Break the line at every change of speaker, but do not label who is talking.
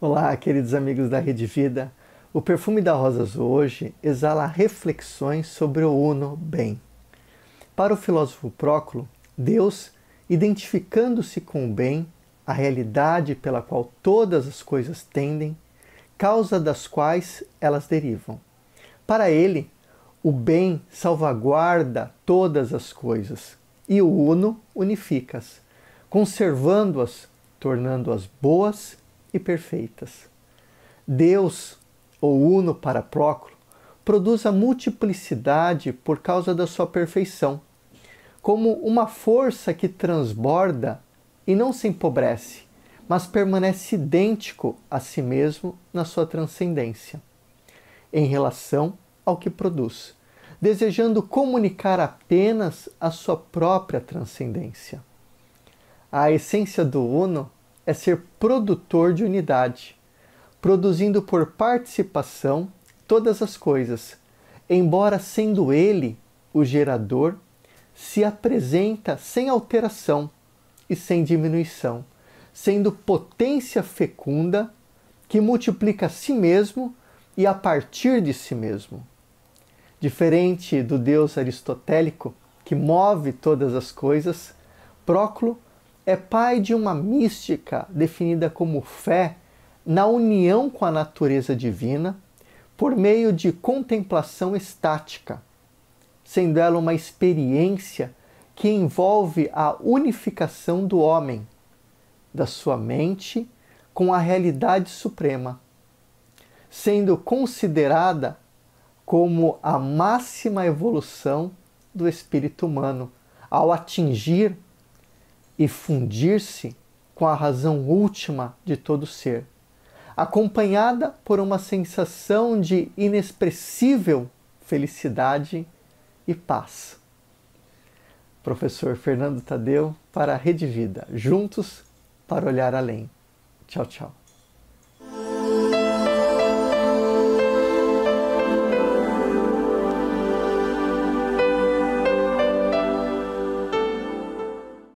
Olá, queridos amigos da Rede Vida. O perfume da rosas hoje exala reflexões sobre o uno bem. Para o filósofo Próculo, Deus, identificando-se com o bem, a realidade pela qual todas as coisas tendem, causa das quais elas derivam. Para ele, o bem salvaguarda todas as coisas e o uno unifica-as, conservando-as, tornando-as boas e perfeitas. Deus, o Uno para Próclo, produz a multiplicidade por causa da sua perfeição, como uma força que transborda e não se empobrece, mas permanece idêntico a si mesmo na sua transcendência, em relação ao que produz, desejando comunicar apenas a sua própria transcendência. A essência do Uno é ser produtor de unidade, produzindo por participação todas as coisas, embora sendo ele o gerador, se apresenta sem alteração e sem diminuição, sendo potência fecunda que multiplica a si mesmo e a partir de si mesmo. Diferente do Deus aristotélico, que move todas as coisas, Próclo é pai de uma mística definida como fé na união com a natureza divina por meio de contemplação estática, sendo ela uma experiência que envolve a unificação do homem, da sua mente, com a realidade suprema, sendo considerada como a máxima evolução do espírito humano ao atingir e fundir-se com a razão última de todo ser, acompanhada por uma sensação de inexpressível felicidade e paz. Professor Fernando Tadeu para a Rede Vida, juntos para olhar além. Tchau, tchau.